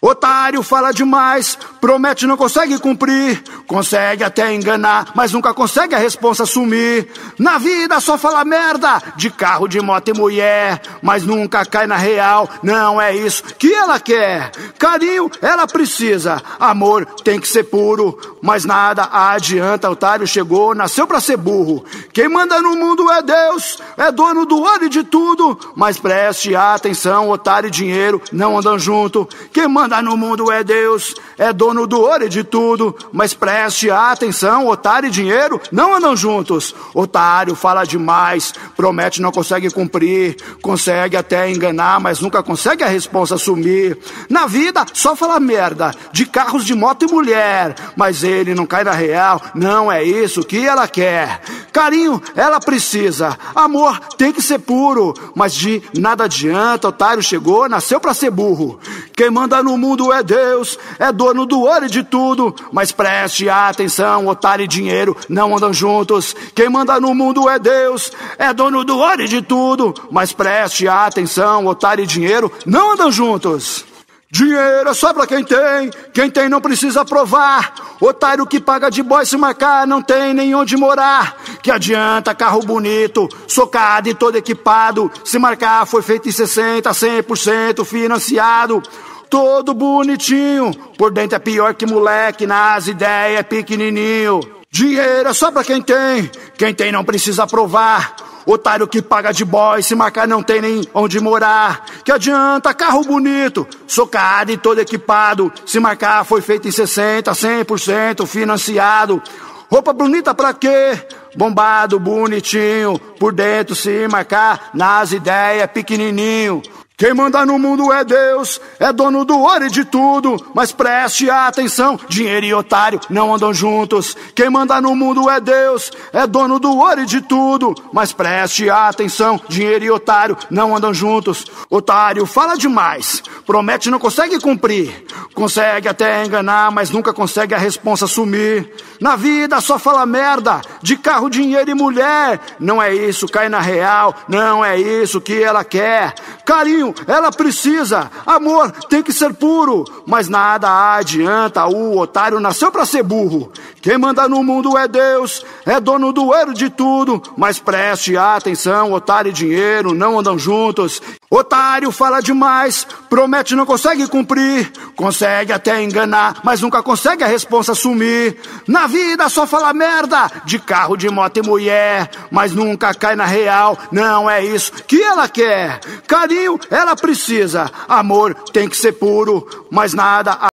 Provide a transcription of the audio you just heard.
Otário fala demais, promete não consegue cumprir, consegue até enganar, mas nunca consegue a responsa assumir. Na vida só fala merda, de carro, de moto e mulher, mas nunca cai na real, não é isso que ela quer. Carinho ela precisa, amor tem que ser puro, mas nada adianta, otário chegou, nasceu pra ser burro. Quem manda no mundo é Deus, é dono do olho e de tudo, mas preste atenção, otário e dinheiro não andam junto. Quem manda mandar no mundo é Deus, é dono do ouro e de tudo, mas preste atenção, otário e dinheiro não andam juntos. Otário fala demais, promete não consegue cumprir, consegue até enganar, mas nunca consegue a resposta assumir. Na vida, só fala merda, de carros, de moto e mulher, mas ele não cai na real, não é isso que ela quer. Carinho, ela precisa, amor tem que ser puro, mas de nada adianta, otário chegou, nasceu para ser burro. Quem manda no mundo é Deus, é dono do ouro e de tudo. Mas preste atenção, otário e dinheiro não andam juntos. Quem manda no mundo é Deus, é dono do ouro e de tudo. Mas preste atenção, otário e dinheiro não andam juntos. Dinheiro é só pra quem tem, quem tem não precisa provar. Otário que paga de boy se marcar, não tem nem onde morar. Que adianta carro bonito, socado e todo equipado. Se marcar foi feito em 60, 100% financiado todo bonitinho. Por dentro é pior que moleque, nas ideias é pequenininho. Dinheiro é só pra quem tem, quem tem não precisa provar. Otário que paga de boy, se marcar não tem nem onde morar. Que adianta carro bonito, socado e todo equipado. Se marcar foi feito em 60, 100% financiado. Roupa bonita pra quê? Bombado, bonitinho, por dentro se marcar, nas ideias é pequenininho. Quem manda no mundo é Deus, é dono do ouro e de tudo, mas preste atenção, dinheiro e otário não andam juntos. Quem manda no mundo é Deus, é dono do ouro e de tudo, mas preste atenção, dinheiro e otário não andam juntos. Otário fala demais, promete não consegue cumprir, consegue até enganar, mas nunca consegue a responsa assumir. Na vida só fala merda, de carro, dinheiro e mulher. Não é isso, cai na real. Não é isso que ela quer. Carinho, ela precisa. Amor, tem que ser puro. Mas nada adianta, o otário nasceu para ser burro. Quem manda no mundo é Deus, é dono do ouro de tudo. Mas preste atenção: otário e dinheiro não andam juntos. Otário fala demais, promete não consegue cumprir, consegue até enganar, mas nunca consegue a responsa assumir. Na vida só fala merda, de carro, de moto e mulher, mas nunca cai na real. Não é isso que ela quer. Carinho ela precisa, amor tem que ser puro, mas nada.